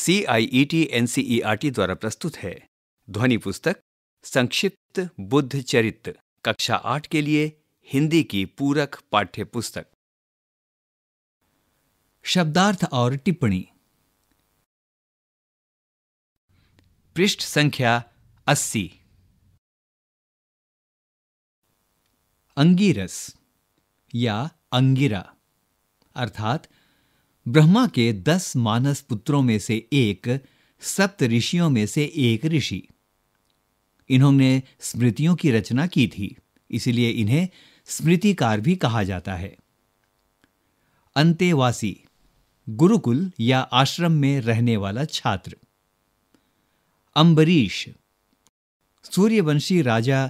C I E T N C E R T द्वारा प्रस्तुत है ध्वनि पुस्तक संक्षिप्त बुद्ध चरित्र कक्षा आठ के लिए हिंदी की पूरक पाठ्य पुस्तक शब्दार्थ और टिप्पणी पृष्ठ संख्या अस्सी अंगीरस या अंगिरा अर्थात ब्रह्मा के दस मानस पुत्रों में से एक सप्त ऋषियों में से एक ऋषि इन्होंने स्मृतियों की रचना की थी इसलिए इन्हें स्मृतिकार भी कहा जाता है अंतेवासी गुरुकुल या आश्रम में रहने वाला छात्र अंबरीश सूर्यवंशी राजा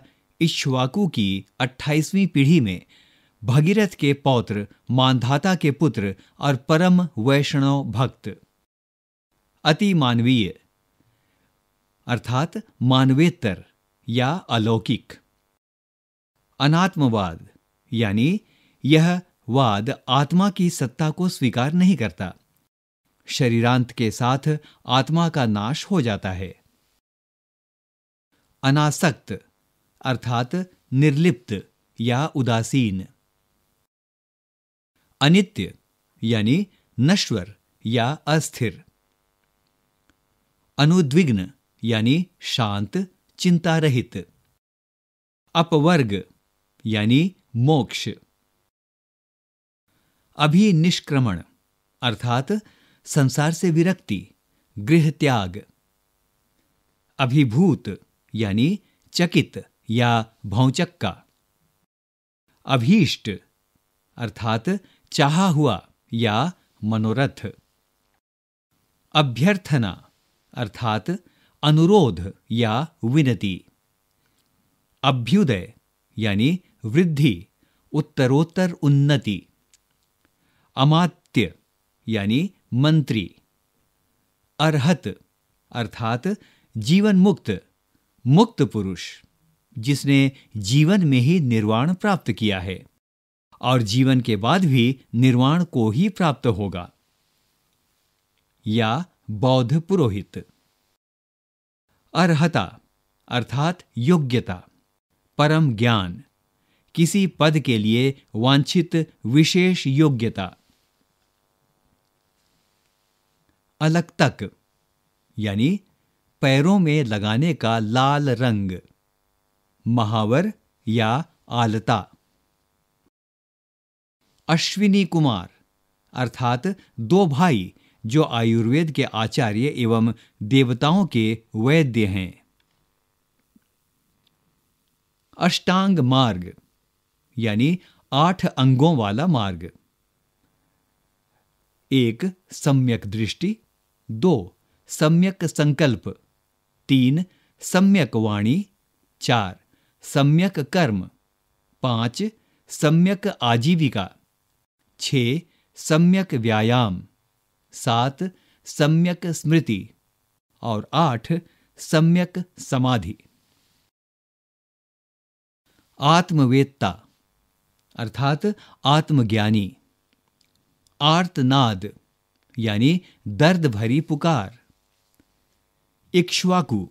इश्वाकू की 28वीं पीढ़ी में भगीरथ के पौत्र मानधाता के पुत्र और परम वैष्णव भक्त अति मानवीय अर्थात मानवेतर या अलौकिक अनात्मवाद यानी यह वाद आत्मा की सत्ता को स्वीकार नहीं करता शरीरांत के साथ आत्मा का नाश हो जाता है अनासक्त अर्थात निर्लिप्त या उदासीन अनित्य यानी नश्वर या अस्थिर अनुद्विग्न यानी शांत चिंता रहित अपवर्ग यानी मोक्ष अभिनिष्क्रमण अर्थात संसार से विरक्ति गृह त्याग अभिभूत यानी चकित या भौचक्का अभीष्ट अर्थात चाहा हुआ या मनोरथ अभ्यर्थना अर्थात अनुरोध या विनती अभ्युदय यानी वृद्धि उत्तरोत्तर उन्नति अमात्य यानी मंत्री अर्हत अर्थात जीवन मुक्त मुक्त पुरुष जिसने जीवन में ही निर्वाण प्राप्त किया है और जीवन के बाद भी निर्वाण को ही प्राप्त होगा या बौद्ध पुरोहित अर्हता अर्थात योग्यता परम ज्ञान किसी पद के लिए वांछित विशेष योग्यता अलग तक यानी पैरों में लगाने का लाल रंग महावर या आलता अश्विनी कुमार अर्थात दो भाई जो आयुर्वेद के आचार्य एवं देवताओं के वैद्य हैं अष्टांग मार्ग यानी आठ अंगों वाला मार्ग एक सम्यक दृष्टि दो सम्यक संकल्प तीन सम्यक वाणी चार सम्यक कर्म पांच सम्यक आजीविका छ सम्यक व्यायाम सात सम्यक स्मृति और आठ सम्यक समाधि आत्मवेत्ता अर्थात आत्मज्ञानी आर्तनाद यानी दर्द भरी पुकार इक्ष्वाकु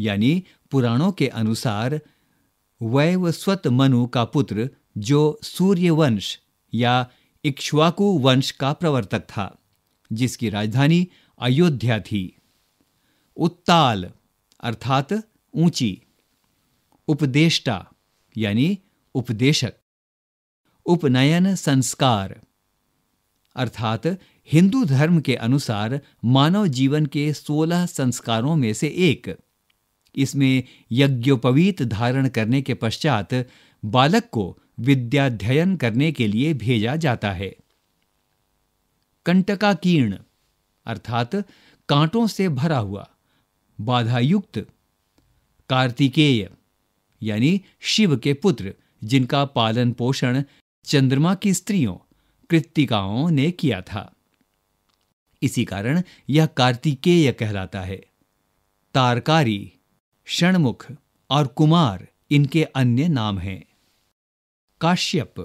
यानी पुराणों के अनुसार वैवस्वत मनु का पुत्र जो सूर्यवंश या इक्ष्वाकु वंश का प्रवर्तक था जिसकी राजधानी अयोध्या थी उत्ताल अर्थात ऊंची उपदेष्टा यानी उपदेशक उपनयन संस्कार अर्थात हिंदू धर्म के अनुसार मानव जीवन के सोलह संस्कारों में से एक इसमें यज्ञोपवीत धारण करने के पश्चात बालक को विद्याध्ययन करने के लिए भेजा जाता है कंटका कीर्ण अर्थात कांटों से भरा हुआ बाधायुक्त कार्तिकेय यानी शिव के पुत्र जिनका पालन पोषण चंद्रमा की स्त्रियों कृतिकाओं ने किया था इसी कारण यह कार्तिकेय कहलाता है तारकारी षणमुख और कुमार इनके अन्य नाम हैं काश्यप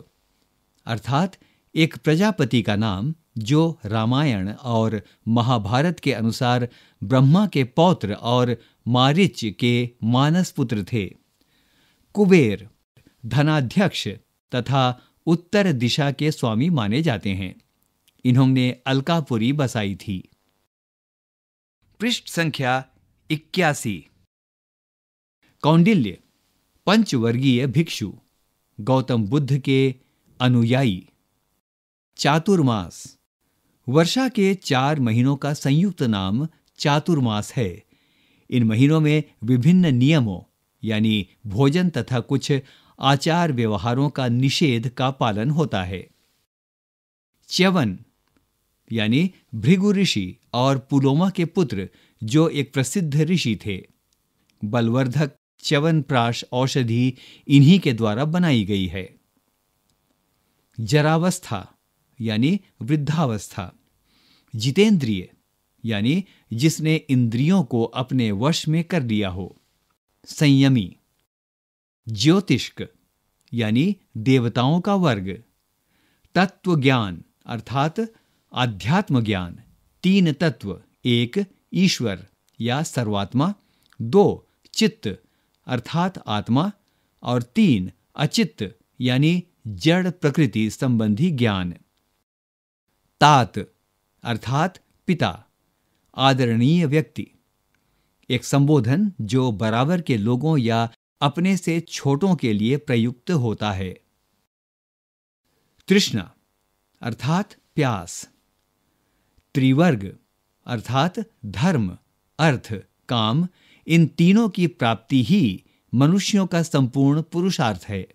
अर्थात एक प्रजापति का नाम जो रामायण और महाभारत के अनुसार ब्रह्मा के पौत्र और मारिच के मानस पुत्र थे कुबेर धनाध्यक्ष तथा उत्तर दिशा के स्वामी माने जाते हैं इन्होंने अलकापुरी बसाई थी पृष्ठ संख्या इक्यासी कौंडिल्य पंचवर्गीय भिक्षु गौतम बुद्ध के अनुयायी चातुर्मास वर्षा के चार महीनों का संयुक्त नाम चातुर्मास है इन महीनों में विभिन्न नियमों यानी भोजन तथा कुछ आचार व्यवहारों का निषेध का पालन होता है च्यवन यानी भृगु ऋषि और पुलोमा के पुत्र जो एक प्रसिद्ध ऋषि थे बलवर्धक च्यवनप्राश औषधि इन्हीं के द्वारा बनाई गई है जरावस्था यानी वृद्धावस्था जितेंद्रिय यानी जिसने इंद्रियों को अपने वश में कर लिया हो संयमी ज्योतिष्क यानी देवताओं का वर्ग तत्व ज्ञान अर्थात आध्यात्म ज्ञान तीन तत्व एक ईश्वर या सर्वात्मा दो चित्त अर्थात आत्मा और तीन अचित यानी जड़ प्रकृति संबंधी ज्ञान तात अर्थात पिता आदरणीय व्यक्ति एक संबोधन जो बराबर के लोगों या अपने से छोटों के लिए प्रयुक्त होता है तृष्णा अर्थात प्यास त्रिवर्ग अर्थात धर्म अर्थ काम इन तीनों की प्राप्ति ही मनुष्यों का संपूर्ण पुरुषार्थ है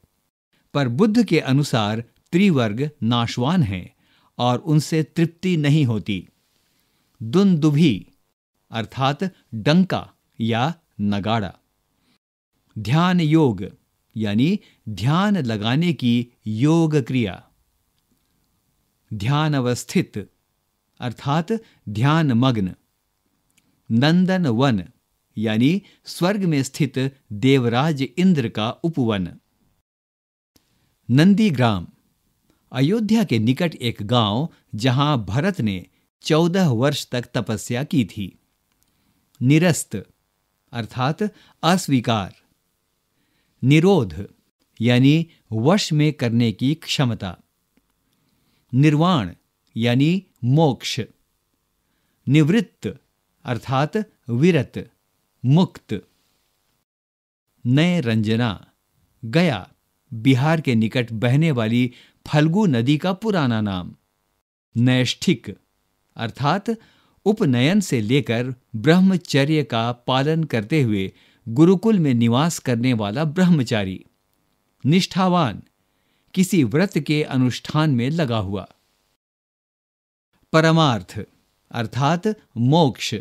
पर बुद्ध के अनुसार त्रिवर्ग नाशवान हैं और उनसे तृप्ति नहीं होती दुनदुभी अर्थात डंका या नगाड़ा ध्यान योग यानी ध्यान लगाने की योग क्रिया ध्यान अवस्थित अर्थात ध्यान मग्न नंदन वन यानी स्वर्ग में स्थित देवराज इंद्र का उपवन नंदी ग्राम अयोध्या के निकट एक गांव जहां भरत ने चौदह वर्ष तक तपस्या की थी निरस्त अर्थात अस्वीकार निरोध यानी वश में करने की क्षमता निर्वाण यानी मोक्ष निवृत्त अर्थात विरत मुक्त नए रंजना गया बिहार के निकट बहने वाली फल्गु नदी का पुराना नाम नैष्ठिक अर्थात उपनयन से लेकर ब्रह्मचर्य का पालन करते हुए गुरुकुल में निवास करने वाला ब्रह्मचारी निष्ठावान किसी व्रत के अनुष्ठान में लगा हुआ परमार्थ अर्थात मोक्ष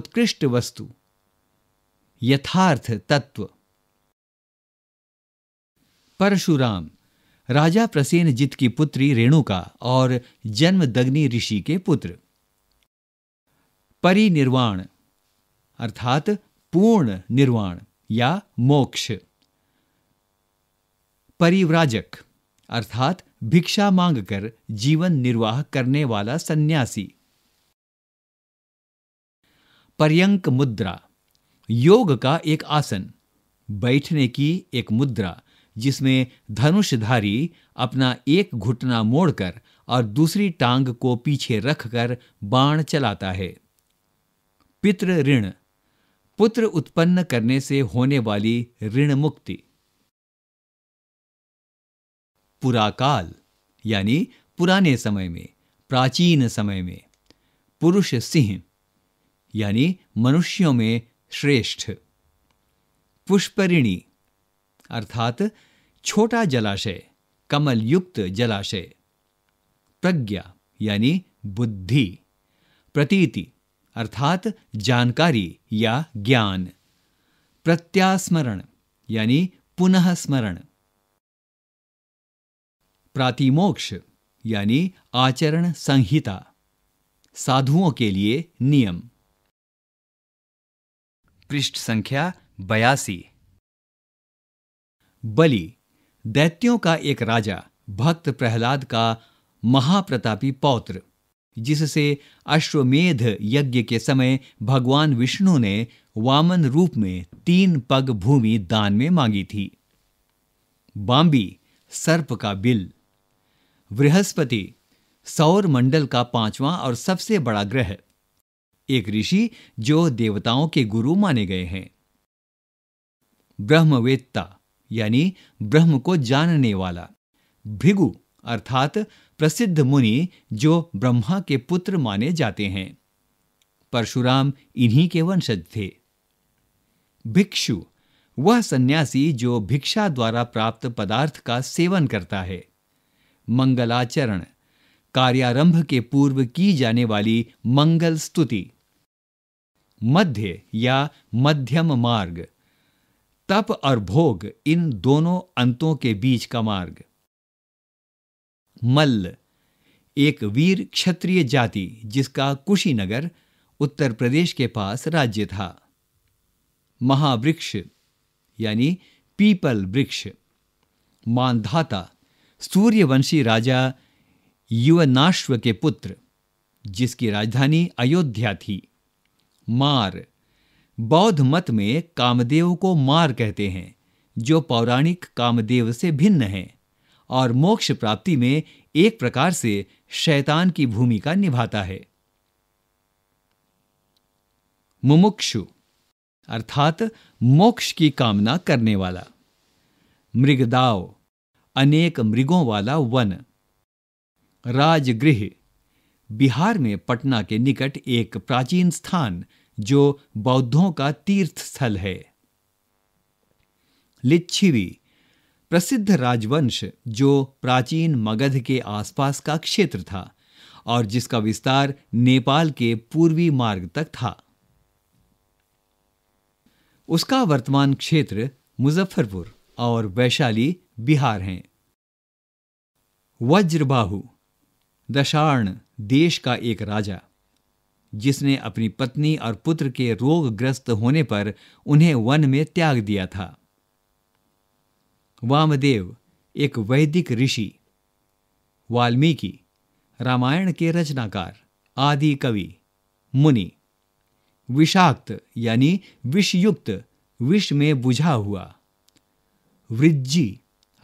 उत्कृष्ट वस्तु यथार्थ तत्व परशुराम राजा प्रसेन जित की पुत्री रेणुका और जन्म दग्नि ऋषि के पुत्र परिनिर्वाण अर्थात पूर्ण निर्वाण या मोक्ष परिव्राजक अर्थात भिक्षा मांगकर जीवन निर्वाह करने वाला सन्यासी पर्यंक मुद्रा योग का एक आसन बैठने की एक मुद्रा जिसमें धनुषधारी अपना एक घुटना मोड़कर और दूसरी टांग को पीछे रखकर बाण चलाता है पितृ ऋण पुत्र उत्पन्न करने से होने वाली ऋण मुक्ति पुराकाल यानी पुराने समय में प्राचीन समय में पुरुष सिंह यानी मनुष्यों में श्रेष्ठ पुष्परिणी अर्थात छोटा जलाशय कमल युक्त जलाशय प्रज्ञा यानी बुद्धि प्रतीति अर्थात जानकारी या ज्ञान प्रत्यास्मरण यानी पुनः स्मरण प्रातिमोक्ष यानी आचरण संहिता साधुओं के लिए नियम पृष्ठ संख्या बयासी बलि दैत्यों का एक राजा भक्त प्रहलाद का महाप्रतापी पौत्र जिससे अश्वमेध यज्ञ के समय भगवान विष्णु ने वामन रूप में तीन पग भूमि दान में मांगी थी बाम्बी सर्प का बिल बृहस्पति सौर मंडल का पांचवां और सबसे बड़ा ग्रह एक ऋषि जो देवताओं के गुरु माने गए हैं ब्रह्मवेत्ता यानी ब्रह्म को जानने वाला भृगु अर्थात प्रसिद्ध मुनि जो ब्रह्मा के पुत्र माने जाते हैं परशुराम इन्हीं के वंशज थे भिक्षु वह सन्यासी जो भिक्षा द्वारा प्राप्त पदार्थ का सेवन करता है मंगलाचरण कार्यारंभ के पूर्व की जाने वाली मंगल स्तुति मध्य या मध्यम मार्ग तप और भोग इन दोनों अंतों के बीच का मार्ग मल्ल एक वीर क्षत्रिय जाति जिसका कुशीनगर उत्तर प्रदेश के पास राज्य था महावृक्ष यानी पीपल वृक्ष मानधाता सूर्यवंशी राजा युवनाश्व के पुत्र जिसकी राजधानी अयोध्या थी मार बौद्ध मत में कामदेव को मार कहते हैं जो पौराणिक कामदेव से भिन्न है और मोक्ष प्राप्ति में एक प्रकार से शैतान की भूमिका निभाता है मुमुक्षु अर्थात मोक्ष की कामना करने वाला मृगदाव अनेक मृगों वाला वन राजगृह बिहार में पटना के निकट एक प्राचीन स्थान जो बौद्धों का तीर्थ स्थल है लिच्छिवी प्रसिद्ध राजवंश जो प्राचीन मगध के आसपास का क्षेत्र था और जिसका विस्तार नेपाल के पूर्वी मार्ग तक था उसका वर्तमान क्षेत्र मुजफ्फरपुर और वैशाली बिहार हैं वज्रबाहु दशाण देश का एक राजा जिसने अपनी पत्नी और पुत्र के रोगग्रस्त होने पर उन्हें वन में त्याग दिया था वामदेव एक वैदिक ऋषि वाल्मीकि रामायण के रचनाकार आदि कवि मुनि विषाक्त यानी विषयुक्त विष में बुझा हुआ वृज्जी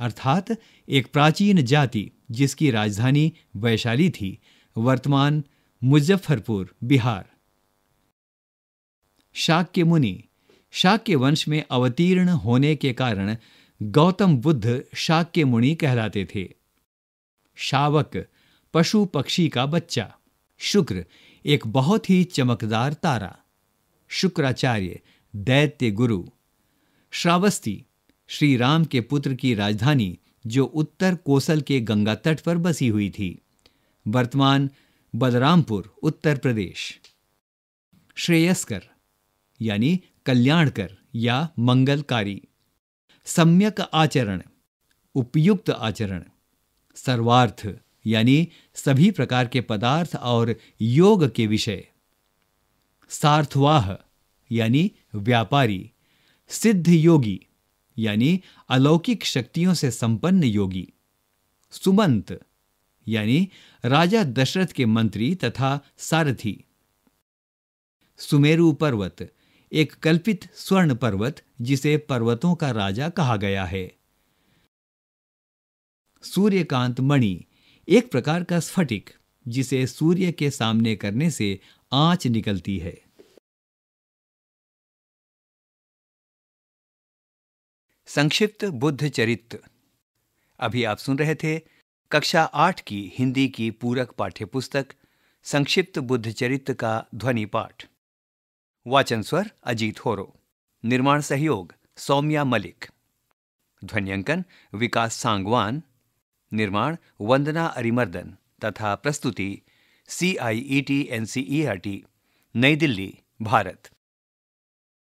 अर्थात एक प्राचीन जाति जिसकी राजधानी वैशाली थी वर्तमान मुजफ्फरपुर बिहार शाक्य मुनि शाक्य वंश में अवतीर्ण होने के कारण गौतम बुद्ध शाक्य मुनि कहलाते थे शावक पशु पक्षी का बच्चा शुक्र एक बहुत ही चमकदार तारा शुक्राचार्य दैत्य गुरु श्रावस्ती श्री राम के पुत्र की राजधानी जो उत्तर कोसल के गंगा तट पर बसी हुई थी वर्तमान बलरामपुर उत्तर प्रदेश श्रेयस्कर यानी कल्याणकर या मंगलकारी सम्यक आचरण उपयुक्त आचरण सर्वार्थ यानी सभी प्रकार के पदार्थ और योग के विषय सार्थवाह यानी व्यापारी सिद्ध योगी यानी अलौकिक शक्तियों से संपन्न योगी सुमंत यानी राजा दशरथ के मंत्री तथा सारथी सुमेरु पर्वत एक कल्पित स्वर्ण पर्वत जिसे पर्वतों का राजा कहा गया है सूर्यकांत मणि एक प्रकार का स्फटिक जिसे सूर्य के सामने करने से आंच निकलती है संक्षिप्त बुद्ध चरित्र अभी आप सुन रहे थे कक्षा आठ की हिंदी की पूरक पाठ्यपुस्तक संक्षिप्त बुद्ध चरित्र का ध्वनि पाठ वाचन स्वर अजीत होरो निर्माण सहयोग सौम्या मलिक ध्वनियांकन विकास सांगवान निर्माण वंदना अरिमर्दन तथा प्रस्तुति C I E T N C E R T Nai Delhi Bharat